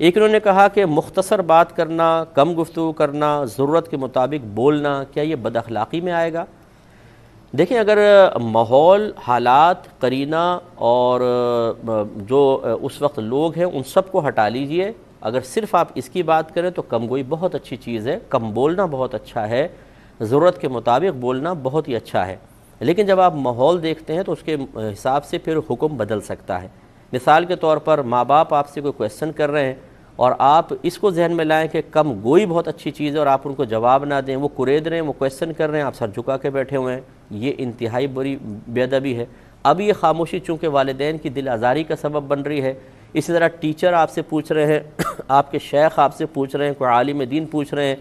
एक इन्होंने कहा कि मुख्तसर बात करना कम गुफ्तु करना ज़रूरत के मुताबिक बोलना क्या ये बदखलाक़ी में आएगा देखें अगर माहौल हालात करीना और जो उस वक्त लोग हैं उन सब को हटा लीजिए अगर सिर्फ आप इसकी बात करें तो कम गोई बहुत अच्छी चीज़ है कम बोलना बहुत अच्छा है ज़रूरत के मुताबिक बोलना बहुत ही अच्छा है लेकिन जब आप माहौल देखते हैं तो उसके हिसाब से फिर हुक्म बदल सकता है मिसाल के तौर पर माँ बाप आपसे कोई क्वेश्चन कर रहे हैं और आप इसको जहन में लाएं कि कम गोई बहुत अच्छी चीज़ है और आप उनको जवाब ना दें वो कुरेद रहे हैं वो क्वेश्चन कर रहे हैं आप सर झुका के बैठे हुए हैं ये इंतहाई बुरी बेदबी है अब ये खामोशी चूँकि वालदेन की दिल आज़ारी का सबब बन रही है इसी तरह टीचर आपसे पूछ रहे हैं आपके शेख आपसे पूछ रहे हैं कोई आलिम दीन पूछ रहे हैं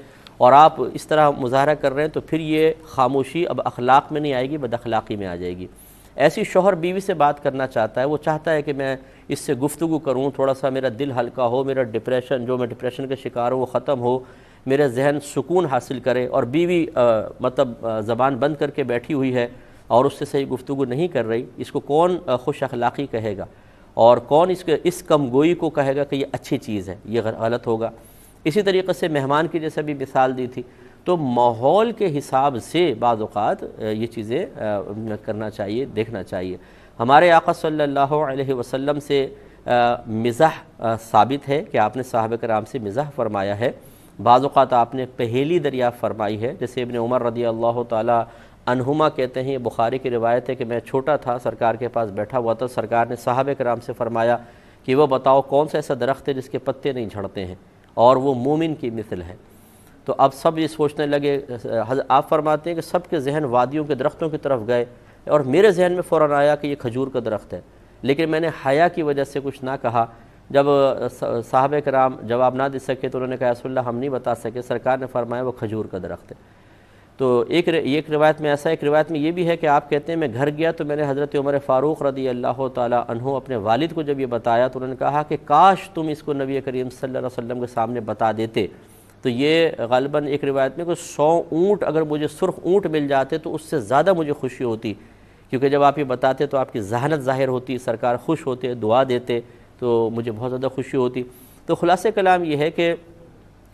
और आप इस तरह मुजाहरा कर रहे हैं तो फिर ये खामोशी अब अखलाक में नहीं आएगी अखलाक़ी में आ जाएगी ऐसी शोहर बीवी से बात करना चाहता है वो चाहता है कि मैं इससे गुफ्तु करूँ थोड़ा सा मेरा दिल हल्का हो मेरा डिप्रेशन जो मैं डिप्रेशन का शिकार हूँ वो ख़त्म हो मेरा जहन सुकून हासिल करे और बीवी आ, मतलब ज़बान बंद करके बैठी हुई है और उससे सही गुफ्तु नहीं कर रही इसको कौन खुश अखलाक़ी कहेगा और कौन इसके इस कम गोई को कहेगा कि ये अच्छी चीज़ है ये गलत होगा इसी तरीके से मेहमान की जैसे भी मिसाल दी थी तो माहौल के हिसाब से बाज़ात ये चीज़ें करना चाहिए देखना चाहिए हमारे आका सल्लल्लाहु अलैहि वसल्लम से मज़ाह साबित है कि आपने साहब कराम से मिजाह फरमाया है बाज़ात आपने पहली दरिया फरमाई है जैसे इबन उमर रदी अल्लाह तहुमा कहते हैं ये बुखारी की रिवायत है कि मैं छोटा था सरकार के पास बैठा हुआ था सरकार ने साहब कराम से फरमाया कि वह बताओ कौन सा ऐसा दरख्त है जिसके पत्ते नहीं झड़ते हैं और वो मोमिन की मिसल है तो अब सब ये सोचने लगे आप फरमाते हैं कि सब के जहन वादियों के दरख्तों की तरफ गए और मेरे जहन में फ़ौर आया कि ये खजूर का दरख्त है लेकिन मैंने हया की वजह से कुछ ना कहा जब साहब कराम जवाब ना दे सके तो उन्होंने कहा रसोल्ला हम नहीं बता सके सरकार ने फरमाया वो खजूर का दरख्त है तो एक एक रिवायत में ऐसा एक रिवायत में ये भी है कि आप कहते हैं मैं घर गया तो मैंने हज़रत उमर फ़ारूक रदी अल्लाह तहु अपने वालिद को जब ये बताया तो उन्होंने कहा कि काश तुम इसको नबी करीम सल वसम के सामने बता देते तो ये गालबा एक रिवायत में कोई सौ ऊँट अगर मुझे सुर्ख ऊँट मिल जाते तो उससे ज़्यादा मुझे खुशी होती क्योंकि जब आप ये बताते तो आपकी जहनत ज़ाहिर होती सरकार खुश होते दुआ देते तो मुझे बहुत ज़्यादा खुशी होती तो ख़ुलास कलाम यह है कि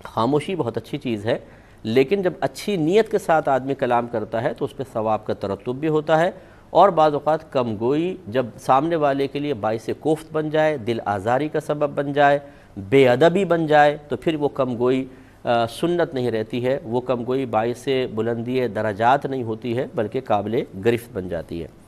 खामोशी बहुत अच्छी चीज़ है लेकिन जब अच्छी नीयत के साथ आदमी कलाम करता है तो उस पर सवाब का तरतब भी होता है और बाज़ात कम गोई जब सामने वाले के लिए बायस कोफ्त बन जाए दिल आज़ारी का सबब बन जाए बेअदबी बन जाए तो फिर वो कम गोई सुन्नत नहीं रहती है वो कम गोई बाई से बुलंदी दराजात नहीं होती है बल्कि काबिल गिरफ्त बन जाती है